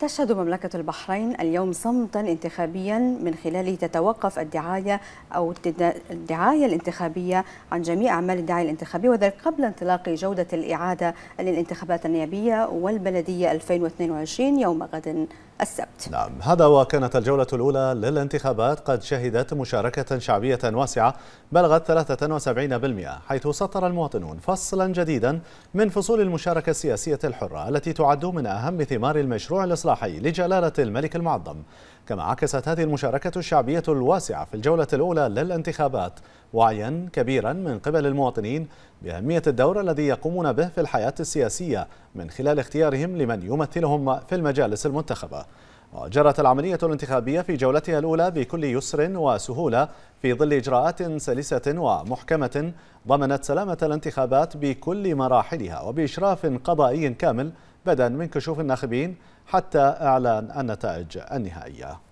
تشهد مملكة البحرين اليوم صمتا انتخابيا من خلاله تتوقف الدعاية أو الدعاية الانتخابية عن جميع أعمال الدعاية الانتخابية وذلك قبل انطلاق جودة الإعادة للانتخابات النيابية والبلدية 2022 يوم غد السبت نعم هذا وكانت الجولة الأولى للانتخابات قد شهدت مشاركة شعبية واسعة بلغت 73% حيث سطر المواطنون فصلا جديدا من فصول المشاركة السياسية الحرة التي تعد من أهم ثمار المشروع الإصلاحي لجلالة الملك المعظم كما عكست هذه المشاركة الشعبية الواسعة في الجولة الأولى للانتخابات وعيا كبيرا من قبل المواطنين بأهمية الدور الذي يقومون به في الحياة السياسية من خلال اختيارهم لمن يمثلهم في المجالس المنتخبة وجرت العملية الانتخابية في جولتها الأولى بكل يسر وسهولة في ظل إجراءات سلسة ومحكمة ضمنت سلامة الانتخابات بكل مراحلها وبإشراف قضائي كامل بدءا من كشوف الناخبين حتى إعلان النتائج النهائية